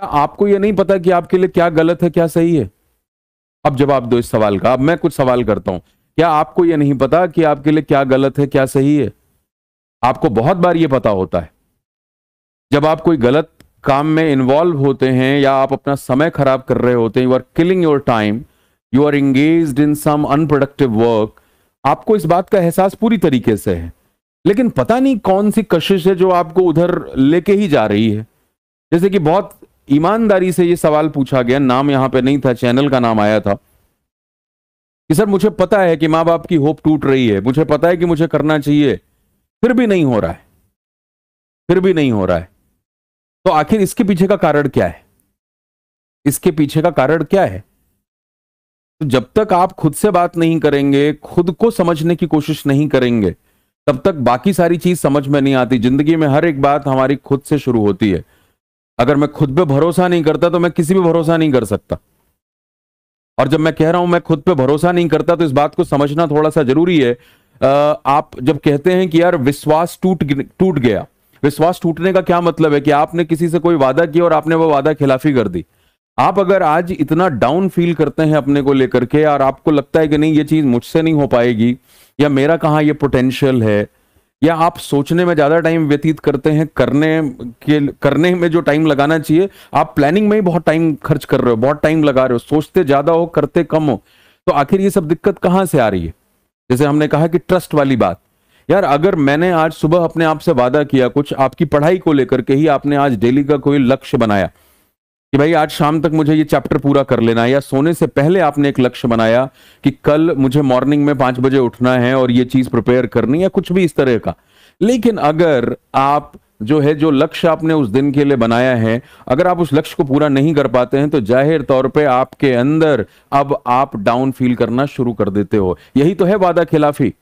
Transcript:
क्या आपको यह नहीं पता कि आपके लिए क्या गलत है क्या सही है अब जवाब दो इस सवाल का अब मैं कुछ सवाल करता हूं क्या आपको यह नहीं पता कि आपके लिए क्या गलत है क्या सही है आपको बहुत बार यह पता होता है जब आप कोई गलत काम में इन्वॉल्व होते हैं या आप अपना समय खराब कर रहे होते हैं you are killing your time you are engage in some unproductive work आपको इस बात का एहसास पूरी तरीके से है लेकिन पता नहीं कौन सी कशिश है जो आपको उधर लेके ही जा रही है जैसे कि बहुत ईमानदारी से ये सवाल पूछा गया नाम यहां पे नहीं था चैनल का नाम आया था कि सर मुझे पता है कि मां बाप की होप टूट रही है मुझे पता है कि मुझे करना चाहिए फिर भी नहीं हो रहा है फिर भी नहीं हो रहा है तो आखिर इसके पीछे का कारण क्या है इसके पीछे का कारण क्या है तो जब तक आप खुद से बात नहीं करेंगे खुद को समझने की कोशिश नहीं करेंगे तब तक बाकी सारी चीज समझ में नहीं आती जिंदगी में हर एक बात हमारी खुद से शुरू होती है अगर मैं खुद पे भरोसा नहीं करता तो मैं किसी पे भरोसा नहीं कर सकता और जब मैं कह रहा हूं मैं खुद पे भरोसा नहीं करता तो इस बात को समझना थोड़ा सा जरूरी है आप जब कहते हैं कि यार विश्वास टूट टूट गया विश्वास टूटने का क्या मतलब है कि आपने किसी से कोई वादा किया और आपने वो वादा खिलाफी कर दी आप अगर आज इतना डाउन फील करते हैं अपने को लेकर के और आपको लगता है कि नहीं ये चीज मुझसे नहीं हो पाएगी या मेरा कहाँ ये पोटेंशियल है या आप सोचने में ज़्यादा टाइम व्यतीत करते हैं करने के करने में जो टाइम लगाना चाहिए आप प्लानिंग में ही बहुत टाइम खर्च कर रहे हो बहुत टाइम लगा रहे हो सोचते ज़्यादा हो करते कम हो तो आखिर ये सब दिक्कत कहां से आ रही है जैसे हमने कहा कि ट्रस्ट वाली बात यार अगर मैंने आज सुबह अपने आप से वादा किया कुछ आपकी पढ़ाई को लेकर के ही आपने आज डेली का कोई लक्ष्य बनाया कि भाई आज शाम तक मुझे ये चैप्टर पूरा कर लेना है या सोने से पहले आपने एक लक्ष्य बनाया कि कल मुझे मॉर्निंग में पांच बजे उठना है और ये चीज प्रिपेयर करनी है कुछ भी इस तरह का लेकिन अगर आप जो है जो लक्ष्य आपने उस दिन के लिए बनाया है अगर आप उस लक्ष्य को पूरा नहीं कर पाते हैं तो जाहिर तौर पे आपके अंदर अब आप डाउन फील करना शुरू कर देते हो यही तो है वादा खिलाफी